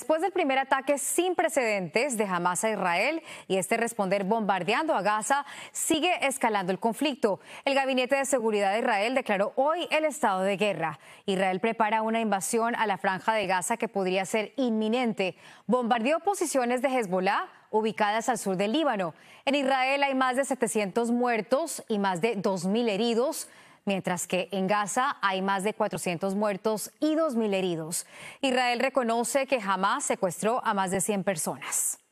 Después del primer ataque sin precedentes de Hamas a Israel y este responder bombardeando a Gaza, sigue escalando el conflicto. El Gabinete de Seguridad de Israel declaró hoy el estado de guerra. Israel prepara una invasión a la franja de Gaza que podría ser inminente. Bombardeó posiciones de Hezbollah ubicadas al sur del Líbano. En Israel hay más de 700 muertos y más de 2.000 heridos mientras que en Gaza hay más de 400 muertos y 2.000 heridos. Israel reconoce que jamás secuestró a más de 100 personas.